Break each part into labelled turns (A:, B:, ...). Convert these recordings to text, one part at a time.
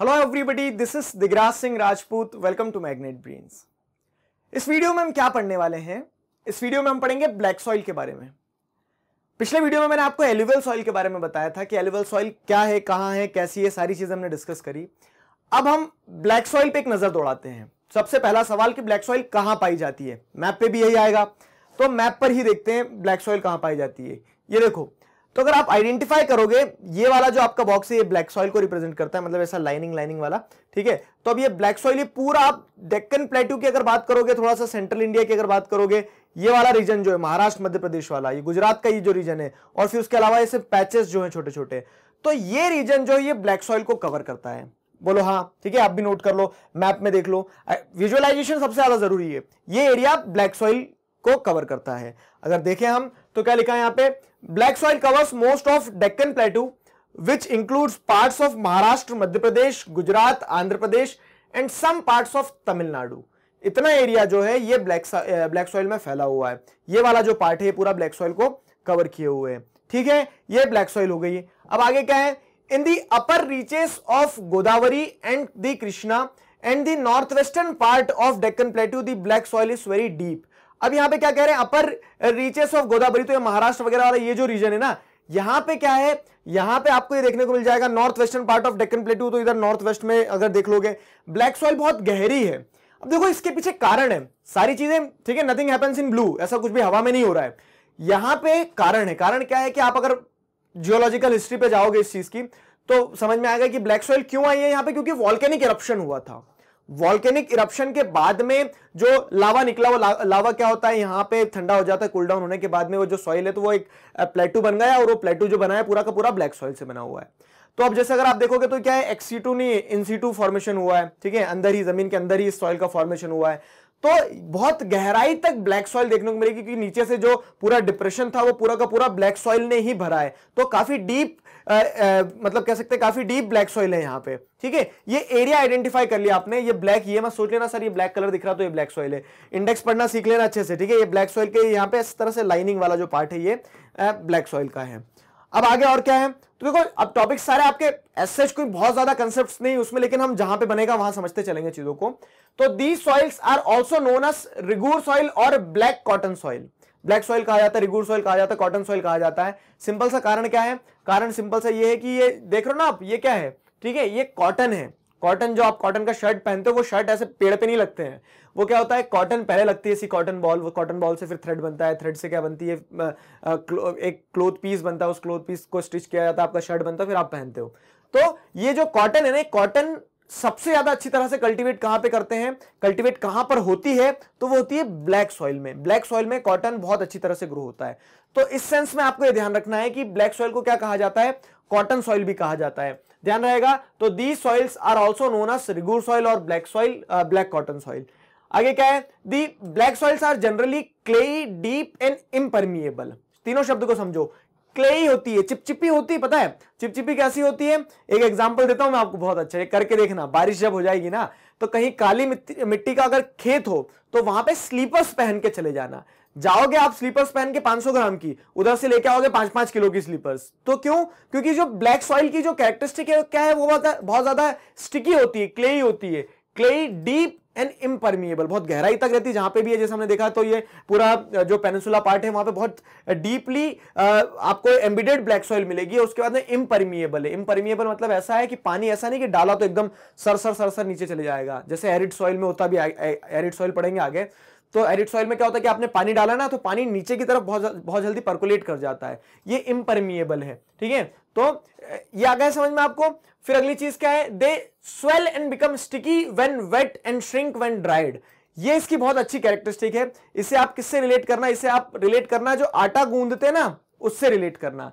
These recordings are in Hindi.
A: hello everybody this is Digraj Singh Rajput welcome to Magnet Brains इस वीडियो में हम क्या पढ़ने वाले हैं इस वीडियो में हम पढ़ेंगे ब्लैक सॉइल के बारे में पिछले वीडियो में मैंने आपको एलिवल सॉइल के बारे में बताया था कि एलिवल सॉइल क्या है कहाँ है कैसी है सारी चीज़ हमने डिस्कस करी अब हम ब्लैक सॉइल पर एक नज़र दौड़ाते हैं सबसे पहला सवाल कि ब्लैक सॉइल कहाँ पाई जाती है मैप पर भी यही आएगा तो मैप पर ही देखते हैं ब्लैक सॉइल कहाँ पाई जाती है ये देखो तो अगर आप आइडेंटिफाई करोगे ये वाला जो आपका बॉक्स है ये ब्लैक सॉइल को रिप्रेजेंट करता है मतलब ऐसा लाइनिंग लाइनिंग वाला ठीक है तो अब ये ब्लैक सॉइल पूरा आप डेक्कन प्लेट्यू की अगर बात करोगे थोड़ा सा सेंट्रल इंडिया की अगर बात करोगे ये वाला रीजन जो है महाराष्ट्र मध्य प्रदेश वाला ये गुजरात का ये जो रीजन है और फिर उसके अलावा ऐसे पैचेस जो है छोटे छोटे तो ये रीजन जो है ये ब्लैक सॉइल को कवर करता है बोलो हाँ ठीक है आप भी नोट कर लो मैप में देख लो विजुअलाइजेशन सबसे ज्यादा जरूरी है ये एरिया ब्लैक सॉइल को कवर करता है अगर देखें हम तो क्या लिखा है यहां पे black soil covers most of Deccan plateau which includes parts of Maharashtra Madhya Pradesh Gujarat Andhra Pradesh and some parts of Tamil Nadu इतना एरिया जो है ये ब्लैक ब्लैक सॉइल में फैला हुआ है ये वाला जो पार्ट है पूरा ब्लैक सॉइल को कवर किए हुए हैं ठीक है ये ब्लैक सॉइल हो गई है अब आगे क्या है in the upper reaches of Godavari and the Krishna and the north western part of Deccan plateau the black soil is very deep अब यहां पे क्या कह रहे हैं अपर रीचेस ऑफ गोदावरी तो ये महाराष्ट्र वगैरह वाला ये जो रीजन है ना यहां पे क्या है यहां पे आपको ये देखने को मिल जाएगा north western part of Deccan plateau तो इधर नॉर्थ वेस्ट में अगर देख लोगे ब्लैक सॉइल बहुत गहरी है अब देखो इसके पीछे कारण है सारी चीजें ठीक है नथिंग हैपन्स इन ब्लू ऐसा कुछ भी हवा में नहीं हो रहा है यहां पर कारण है कारण क्या है कि आप अगर जियोलॉजिकल हिस्ट्री पे जाओगे इस चीज की तो समझ में आएगा कि ब्लैक सॉइल क्यों आई है यहां पे क्योंकि वॉल्केनिक इरप्शन हुआ था वॉल्केनिक इरप्शन के बाद में जो लावा निकला वो ला, लावा क्या होता है यहाँ पे ठंडा हो जाता है कूल डाउन होने के बाद में वो जो सॉइल है तो वो एक प्लेटू बन गया और वो प्लेटू जो बना है पूरा का पूरा ब्लैक सॉइल से बना हुआ है तो अब जैसे अगर आप देखोगे तो क्या है एक्सीटू नहीं इनसीटू फॉर्मेशन हुआ है ठीक है अंदर ही जमीन के अंदर ही इस सॉइल का फॉर्मेशन हुआ है तो बहुत गहराई तक ब्लैक सॉइल देखने को मिलेगी क्योंकि नीचे से जो पूरा डिप्रेशन था वो पूरा का पूरा ब्लैक सॉइल ने ही भरा है तो काफी डीप मतलब कह सकते हैं काफी डीप ब्लैक सॉइल है यहाँ पे ठीक है ये एरिया आइडेंटिफाई कर लिया आपने ये ब्लैक ये मैं सोच लेना सर ये ब्लैक कलर दिख रहा तो ये ब्लैक सॉइल है इंडेक्स पढ़ना सीख लेना अच्छे से ठीक है ये ब्लैक सॉइल के यहाँ पे इस तरह से लाइनिंग वाला जो पार्ट है ये ब्लैक सॉइल का है अब आगे और क्या है तो देखो अब टॉपिक सारे आपके एस एच कोई बहुत ज्यादा कंसेप्ट नहीं उसमें लेकिन हम जहां पे बनेगा वहां समझते चलेंगे चीजों को तो the soils are also known as regur soil और black cotton soil black soil कहा जाता है रिगूर सॉइल कहा जाता है कॉटन सॉइल कहा जाता है सिंपल सा कारण क्या है कारण सिंपल सा ये है कि ये देख रहे हो ना आप ये क्या है ठीक है ये कॉटन है कॉटन जो आप कॉटन का शर्ट पहनते हो वो शर्ट ऐसे पेड़ पे नहीं लगते हैं वो क्या होता है कॉटन पहले लगती है ऐसी कॉटन बॉल वो कॉटन बॉल से फिर थ्रेड बनता है थ्रेड से क्या बनती है एक क्लोथ पीस बनता है उस क्लोथ पीस को स्टिच किया जाता है आपका शर्ट बनता है फिर आप पहनते हो तो ये जो कॉटन है ना कॉटन सबसे ज्यादा अच्छी तरह से कल्टीवेट कहां पे करते हैं कल्टीवेट कहां पर होती है तो वो होती है ब्लैक सॉइल में ब्लैक सॉइल में कॉटन बहुत अच्छी तरह से ग्रो होता है तो इस सेंस में आपको ये ध्यान रखना है कि ब्लैक सॉइल को क्या कहा जाता है कॉटन सॉइल भी कहा जाता है ध्यान रहेगा तो the soils are also known as regur soil और black soil black cotton soil आगे क्या है the black soils are generally clayey deep and impermeable तीनों शब्द को समझो क्लेई होती है चिपचिपी होती है पता है चिपचिपी कैसी होती है एक एग्जाम्पल देता हूं मैं आपको बहुत अच्छा करके देखना बारिश जब हो जाएगी ना तो कहीं काली मिट्टी का अगर खेत हो तो वहां पे स्लीपर्स पहन के चले जाना जाओगे आप स्लीपर्स पहन के 500 ग्राम की उधर से लेके आओगे पांच पांच किलो की स्लीपर्स तो क्यों क्योंकि जो ब्लैक सॉइल की जो कैरेक्टरिस्टिक है क्या है वो बहुत ज्यादा स्टिकी होती है क्लेई होती है क्लेई डीप एंड इम्परमिएबल बहुत गहराई तक रहती है जहां पे भी है जैसे हमने देखा तो ये पूरा जो पेनसुला पार्ट है वहां पे बहुत डीपली आपको एम्बिडेड ब्लैक सॉइल मिलेगी उसके बाद में इम्परमिएबल है इम्परमिएबल मतलब ऐसा है कि पानी ऐसा नहीं कि डाला तो एकदम सर सर सर सर नीचे चले जाएगा जैसे एरिड सॉइल में होता भी एरिड सॉइल पड़ेंगे आगे तो एरिड सॉइल में क्या होता है कि आपने पानी डाला ना तो पानी नीचे की तरफ बहुत बहुत जल्दी परकुलेट कर जाता है ये इम्परमिएबल है ठीक है तो ये आ गया समझ में आपको फिर अगली चीज क्या है they swell and become sticky when wet and shrink when dried ये इसकी बहुत अच्छी कैरेक्टरिस्टिक है इसे आप किससे रिलेट करना इसे आप रिलेट करना जो आटा गूंदते ना उससे रिलेट करना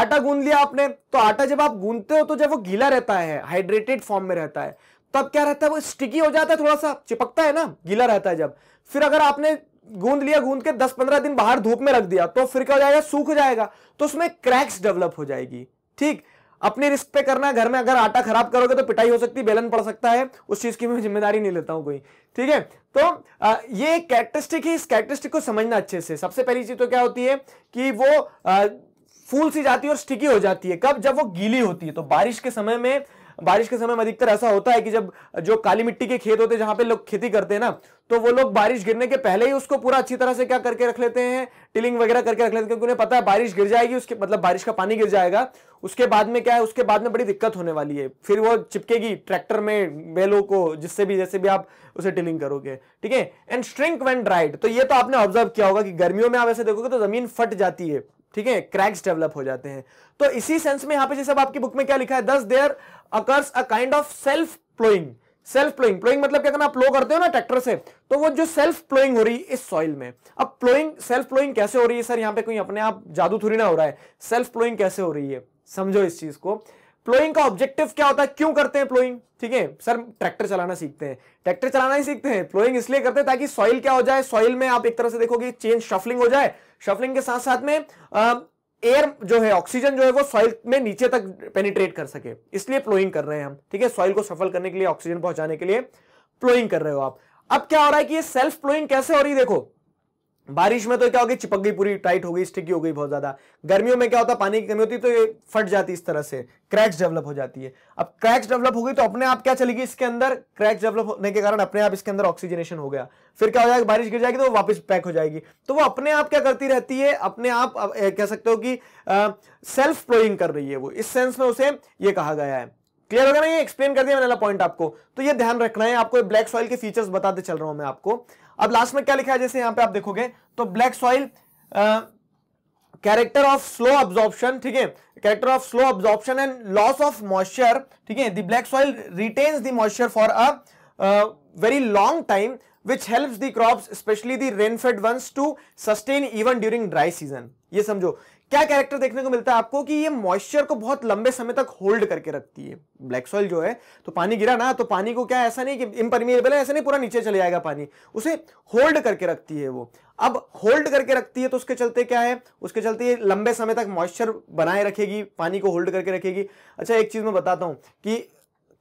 A: आटा गूंद लिया आपने तो आटा जब आप गूंदते हो तो जब वो गीला रहता है हाइड्रेटेड फॉर्म में रहता है तब क्या रहता है वो स्टिकी हो जाता है थोड़ा सा चिपकता है ना गीला रहता है जब फिर अगर आपने गूंद लिया गूंद के 10-15 दिन बाहर धूप में रख दिया तो फिर क्या हो जाएगा सूख जाएगा तो उसमें क्रैक्स डेवलप हो जाएगी ठीक अपने रिस्क पे करना घर में अगर आटा खराब करोगे तो पिटाई हो सकती है बेलन पड़ सकता है उस चीज की मैं जिम्मेदारी नहीं लेता हूं कोई ठीक है तो आ, ये कैरेक्टरिस्टिक है इस कैरेक्टरिस्टिक को समझना अच्छे से सबसे पहली चीज तो क्या होती है कि वो आ, फूल सी जाती है और स्टिकी हो जाती है कब जब वो गीली होती है तो बारिश के समय में बारिश के समय में अधिकतर ऐसा होता है कि जब जो काली मिट्टी के खेत होते हैं जहां पे लोग खेती करते हैं ना तो वो लोग बारिश गिरने के पहले ही उसको पूरा अच्छी तरह से क्या करके रख लेते हैं टिलिंग वगैरह करके रख लेते हैं क्योंकि उन्हें पता है बारिश गिर जाएगी उसके मतलब बारिश का पानी गिर जाएगा उसके बाद में क्या है उसके बाद में बड़ी दिक्कत होने वाली है फिर वो चिपकेगी ट्रैक्टर में बेलों को जिससे भी जैसे भी आप उसे टिलिंग करोगे ठीक है एंड श्रिंक वेन ड्राइड तो ये तो आपने ऑब्जर्व किया होगा कि गर्मियों में आप ऐसे देखोगे तो जमीन फट जाती है ठीक है क्रैक्स डेवलप हो जाते हैं तो इसी सेंस में यहां पे जैसे आपकी बुक में क्या लिखा है thus there occurs a kind of self ploughing self ploughing ploughing मतलब क्या करना आप प्लो करते हो ना ट्रैक्टर से तो वो जो सेल्फ प्लोइंग हो रही है इस सॉइल में अब प्लोइंग सेल्फ प्लोइंग कैसे हो रही है सर यहाँ पे कोई अपने आप जादू थोड़ी ना हो रहा है सेल्फ प्लोइंग कैसे हो रही है समझो इस चीज को प्लोइंग का ऑब्जेक्टिव क्या होता है क्यों करते हैं प्लोइंग ठीक है सर ट्रैक्टर चलाना सीखते हैं ट्रैक्टर चलाना ही सीखते हैं प्लोइंग इसलिए करते हैं ताकि सॉइल क्या हो जाए सॉइल में आप एक तरह से देखोगे चेंज शफलिंग हो जाए शफलिंग के साथ साथ में आ, एयर जो है ऑक्सीजन जो है वो सॉइल में नीचे तक पेनिट्रेट कर सके इसलिए प्लोइंग कर रहे हैं हम ठीक है सॉइल को सफल करने के लिए ऑक्सीजन पहुंचाने के लिए प्लोइंग कर रहे हो आप अब क्या हो रहा है कि ये सेल्फ प्लोइंग कैसे हो रही है देखो बारिश में तो क्या होगी चिपक गई पूरी टाइट हो गई स्टिकी हो गई बहुत ज्यादा गर्मियों में क्या होता है पानी की कमी होती है तो ये फट जाती है इस तरह से क्रैक्स डेवलप हो जाती है अब क्रैक्स डेवलप हो गई तो अपने आप क्या चलेगी इसके अंदर क्रैक्स डेवलप होने के कारण अपने आप इसके अंदर ऑक्सीजनेशन हो गया फिर क्या हो जाएगा बारिश गिर जाएगी तो वो वापस पैक हो जाएगी तो वो अपने आप क्या करती रहती है अपने आप कह सकते हो कि सेल्फ प्लोइंग कर रही है वो इस सेंस में उसे ये कहा गया है क्लियर हो गया ना ये एक्सप्लेन कर दिया मैंने पॉइंट आपको तो ये ध्यान रखना है आपको ब्लैक सॉइल के फीचर्स बताते चल रहा हूं मैं आपको अब लास्ट में क्या लिखा है जैसे यहां पे आप देखोगे तो black soil character of slow absorption ठीक है character of slow absorption and loss of moisture ठीक है the black soil retains the moisture for a very long time which help the crop specially the rainfed ones to sustain even during dry season ये समझो क्या कैरेक्टर देखने को मिलता है आपको कि ये मॉइस्चर को बहुत लंबे समय तक होल्ड करके रखती है ब्लैक सॉइल जो है तो पानी गिरा ना तो पानी को क्या ऐसा नहीं कि इम्परमिएबल है ऐसा नहीं पूरा नीचे चले जाएगा पानी उसे होल्ड करके रखती है वो अब होल्ड करके रखती है तो उसके चलते क्या है उसके चलते ये लंबे समय तक मॉइस्चर बनाए रखेगी पानी को होल्ड करके रखेगी अच्छा एक चीज़ मैं बताता हूँ कि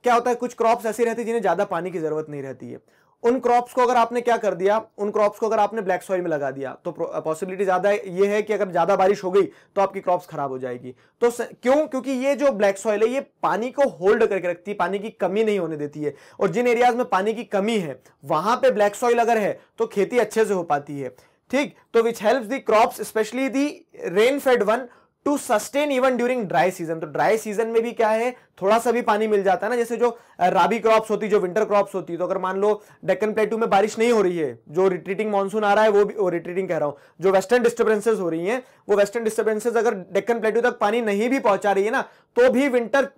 A: क्या होता है कुछ क्रॉप्स ऐसे रहते हैं जिन्हें ज़्यादा पानी की ज़रूरत नहीं रहती है उन क्रॉप्स को अगर आपने क्या कर दिया उन क्रॉप्स को अगर आपने ब्लैक सॉइल में लगा दिया तो पॉसिबिलिटी uh, ज़्यादा ये है कि अगर ज़्यादा बारिश हो गई तो आपकी क्रॉप्स खराब हो जाएगी तो स, क्यों क्योंकि ये जो ब्लैक सॉइल है ये पानी को होल्ड करके रखती है पानी की कमी नहीं होने देती है और जिन एरियाज में पानी की कमी है वहां पर ब्लैक सॉइल अगर है तो खेती अच्छे से हो पाती है ठीक तो which help the crop specially the rain fed one to sustain even during dry season तो ड्राई सीजन में भी क्या है थोड़ा सा भी पानी मिल जाता है ना जैसे जो राबी क्रॉप्स होती है जो विंटर क्रॉप्स होती है तो अगर मान लो डेक्कन प्लेटू में बारिश नहीं हो रही है जो रिट्रीटिंग मानसून आ रहा है वो भी रिट्रीटिंग कह रहा हूँ जो वेस्टर्न डिस्टर्बेंसेज हो रही है वो वेस्टर्न डिस्टर्बेंसेज अगर डेक्कन प्लेटू तक पानी नहीं भी पहुंचा रही है ना तो भी विंटर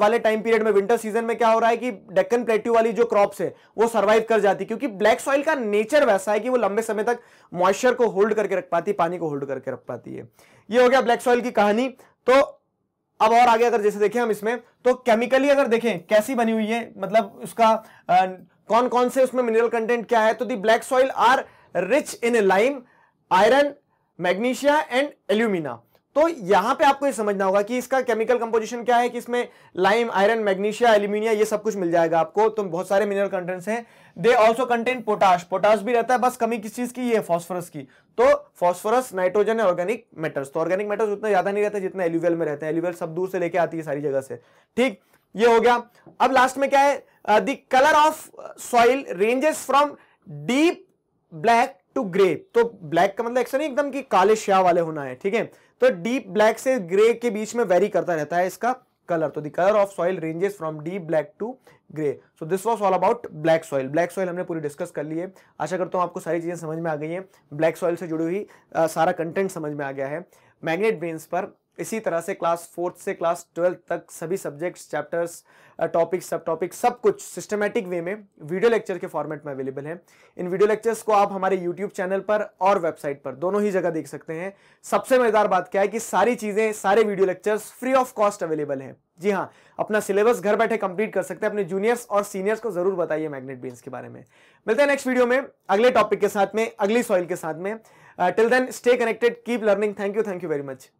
A: वाले टाइम पीरियड में विंटर सीजन में क्या हो रहा है कि डेक्कन प्लेट्यू वाली जो क्रॉप्स है वो सर्वाइव कर जाती क्योंकि ब्लैक सॉइल का नेचर वैसा है कि वो लंबे समय तक मॉइस्चर को होल्ड करके रख पाती पानी को होल्ड करके रख पाती है ये हो गया ब्लैक सॉइल की कहानी तो अब और आगे अगर जैसे देखें हम इसमें तो केमिकली अगर देखें कैसी बनी हुई है मतलब उसका आ, कौन कौन से उसमें मिनरल कंटेंट क्या है तो the black soil are rich in lime iron magnesia and alumina तो यहां पे आपको ये समझना होगा कि इसका केमिकल कंपोजिशन क्या है कि इसमें लाइम आयरन मैग्नीशिया एल्यूमिनिया ये सब कुछ मिल जाएगा आपको तो बहुत सारे मिनरल कंटेंट्स हैं they also contain potash potash भी रहता है बस कमी किस चीज की ये फॉस्फोरस की तो फॉस्फरस नाइट्रोजन है ऑर्गेनिक मेटर्स तो ऑर्गेनिक मेटर्स उतना ज्यादा नहीं रहते जितना एल्यूवेल में रहते हैं एल्यूवेल सब दूर से लेके आती है सारी जगह से ठीक ये हो गया अब लास्ट में क्या है the colour of soil ranges from deep black to grey तो ब्लैक का मतलब ऐसा एकदम कि काले श्या वाले होना है ठीक है तो डीप ब्लैक से ग्रे के बीच में वेरी करता रहता है इसका कलर तो दलर colour of soil ranges from deep black to grey so this was all about black soil black soil हमने पूरी डिस्कस कर ली है आशा करता हूँ आपको सारी चीज़ें समझ में आ गई हैं ब्लैक सॉइल से जुड़ी हुई सारा कंटेंट समझ में आ गया है मैग्नेट ब्रेन्स पर इसी तरह से क्लास फोर्थ से क्लास ट्वेल्थ तक सभी सब्जेक्ट्स चैप्टर्स टॉपिक सब टॉपिक सब कुछ सिस्टमेटिक वे में वीडियो लेक्चर के फॉर्मेट में अवेलेबल है इन वीडियो लेक्चर्स को आप हमारे यूट्यूब चैनल पर और वेबसाइट पर दोनों ही जगह देख सकते हैं सबसे मजेदार बात क्या है कि सारी चीज़ें सारे video lectures free of cost available है जी हाँ अपना सिलेबस घर बैठे कंप्लीट कर सकते हैं अपने जूनियर्स और सीनियर्स को जरूर बताइए मैग्नेट बीन्स के बारे में मिलते हैं नेक्स्ट वीडियो में अगले टॉपिक के साथ में अगली सॉइल के साथ में till then stay connected keep learning thank you thank you very much